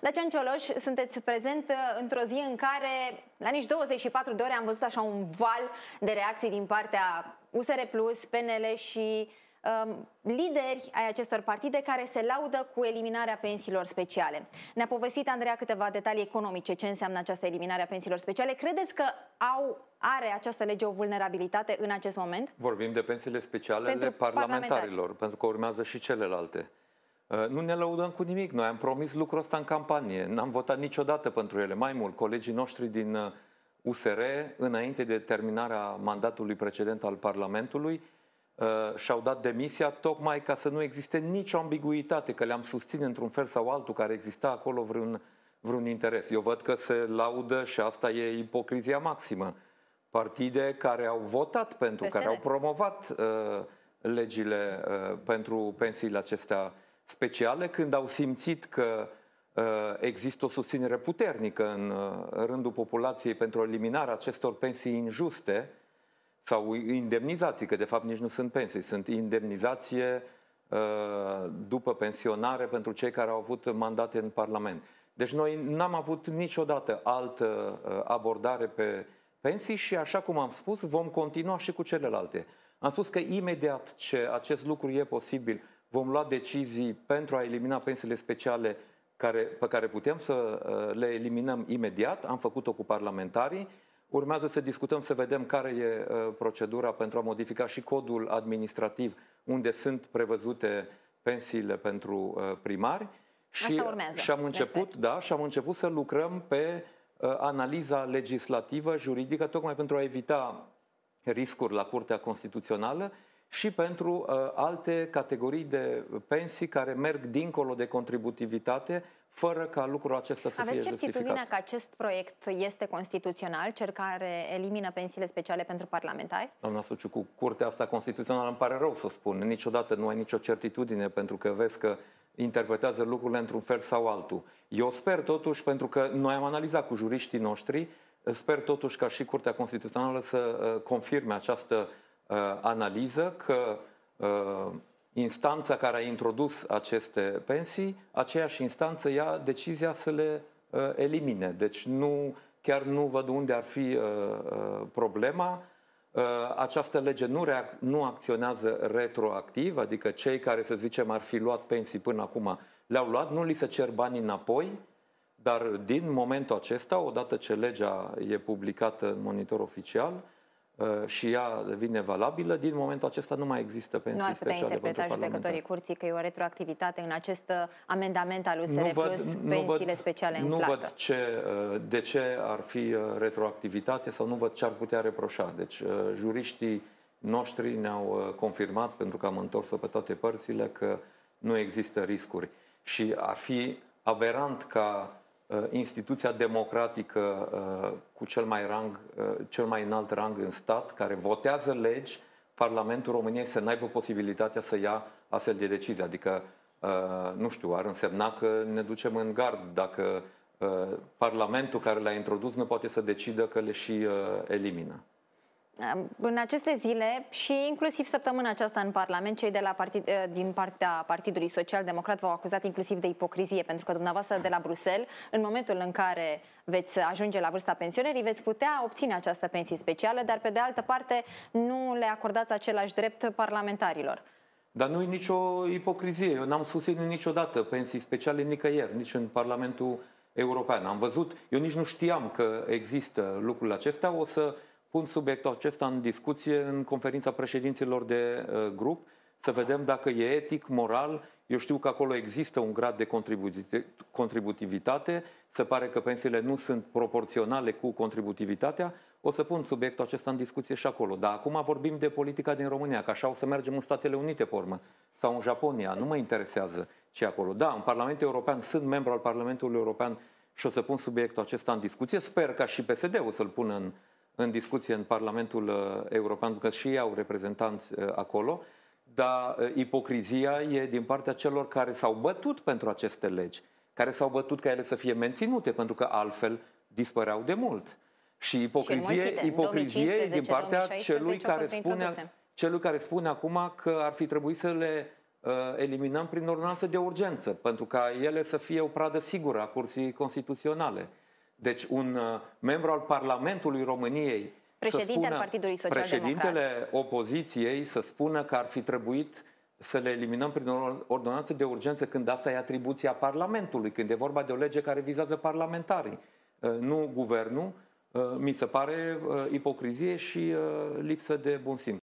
Dacian Cioloș, sunteți prezent uh, într-o zi în care, la nici 24 de ore, am văzut așa un val de reacții din partea USR+, Plus, PNL și um, lideri ai acestor partide care se laudă cu eliminarea pensiilor speciale. Ne-a povestit Andreea câteva detalii economice, ce înseamnă această eliminare a pensiilor speciale. Credeți că au, are această lege o vulnerabilitate în acest moment? Vorbim de pensiile speciale pentru ale parlamentarilor, pentru că urmează și celelalte. Uh, nu ne lăudăm cu nimic. Noi am promis lucrul ăsta în campanie. N-am votat niciodată pentru ele. Mai mult, colegii noștri din USR, uh, înainte de terminarea mandatului precedent al Parlamentului, uh, și-au dat demisia tocmai ca să nu existe nicio ambiguitate, că le-am susține într-un fel sau altul care exista acolo vreun, vreun interes. Eu văd că se laudă și asta e ipocrizia maximă. Partide care au votat pentru, PSD. care au promovat uh, legile uh, pentru pensiile acestea speciale când au simțit că uh, există o susținere puternică în uh, rândul populației pentru eliminarea acestor pensii injuste sau indemnizații, că de fapt nici nu sunt pensii, sunt indemnizație uh, după pensionare pentru cei care au avut mandate în Parlament. Deci noi n-am avut niciodată altă abordare pe pensii și, așa cum am spus, vom continua și cu celelalte. Am spus că imediat ce acest lucru e posibil, vom lua decizii pentru a elimina pensiile speciale care, pe care putem să uh, le eliminăm imediat. Am făcut-o cu parlamentarii. Urmează să discutăm, să vedem care e uh, procedura pentru a modifica și codul administrativ unde sunt prevăzute pensiile pentru uh, primari. Și, și am început, da, și am început să lucrăm pe analiza legislativă, juridică, tocmai pentru a evita riscuri la Curtea Constituțională și pentru uh, alte categorii de pensii care merg dincolo de contributivitate, fără ca lucrul acesta să Aveți fie certitudinea că acest proiect este constituțional, cel care elimină pensiile speciale pentru parlamentari? Doamna Suciu, cu curtea asta constituțională îmi pare rău să spun. Niciodată nu ai nicio certitudine pentru că vezi că interpretează lucrurile într-un fel sau altul. Eu sper totuși, pentru că noi am analizat cu juriștii noștri, sper totuși ca și Curtea Constituțională să uh, confirme această Uh, analiză că uh, instanța care a introdus aceste pensii, aceeași instanță ia decizia să le uh, elimine. Deci nu, chiar nu văd unde ar fi problema. Această lege nu, reac- nu acționează retroactiv, adică cei care, să zicem, ar fi luat pensii până acum, le-au luat, nu li se cer banii înapoi, dar din momentul acesta, odată ce legea e publicată în monitor oficial, Uh, și ea devine valabilă, din momentul acesta nu mai există pensii speciale. nu ar putea interpreta judecătorii curții că e o retroactivitate în acest uh, amendament al USR nu văd, plus pensiile văd, speciale în Nu plată. văd ce, uh, de ce ar fi retroactivitate sau nu văd ce ar putea reproșa. Deci juriștii noștri ne-au confirmat, pentru că am întors-o pe toate părțile, că nu există riscuri. Și ar fi aberant ca Uh, instituția democratică uh, cu cel mai, rang, uh, cel mai înalt rang în stat, care votează legi, Parlamentul României să n-aibă posibilitatea să ia astfel de decizii. Adică, nu știu, ar însemna că ne ducem în gard dacă Parlamentul care le-a introdus nu poate să decidă că le și elimină în aceste zile și inclusiv săptămâna aceasta în Parlament, cei de la partid, eh, din partea Partidului Social Democrat v-au acuzat inclusiv de ipocrizie, pentru că dumneavoastră de la Bruxelles, în momentul în care veți ajunge la vârsta pensionerii, veți putea obține această pensie specială, dar pe de altă parte nu le acordați același drept parlamentarilor. Dar nu e nicio ipocrizie. Eu n-am susținut niciodată pensii speciale nicăieri, nici în Parlamentul European. Am văzut, eu nici nu știam că există lucrul acesta. O să pun subiectul acesta în discuție în conferința președinților de uh, grup, să vedem dacă e etic, moral. Eu știu că acolo există un grad de contributivitate, se pare că pensiile nu sunt proporționale cu contributivitatea. O să pun subiectul acesta în discuție și acolo. Dar acum vorbim de politica din România, că așa o să mergem în Statele Unite pe urmă sau în Japonia. Nu mă interesează ce acolo. Da, în Parlamentul European sunt membru al Parlamentului European și o să pun subiectul acesta în discuție. Sper ca și PSD-ul să-l pună în, în discuție în Parlamentul uh, European, pentru că și ei au reprezentanți uh, acolo, dar uh, ipocrizia e din partea celor care s-au bătut pentru aceste legi, care s-au bătut ca ele să fie menținute, pentru că altfel dispăreau de mult. Și ipocrizie, și ipocrizie e din partea 2016, celui care, spune, celui care spune acum că ar fi trebuit să le uh, eliminăm prin ordonanță de urgență, pentru ca ele să fie o pradă sigură a Curții Constituționale. Deci un uh, membru al Parlamentului României Președintele spună, Partidului Social Președintele opoziției să spună că ar fi trebuit să le eliminăm prin ordonanță de urgență când asta e atribuția Parlamentului, când e vorba de o lege care vizează parlamentarii, uh, nu guvernul, uh, mi se pare ipocrizie și lipsă de bun simț.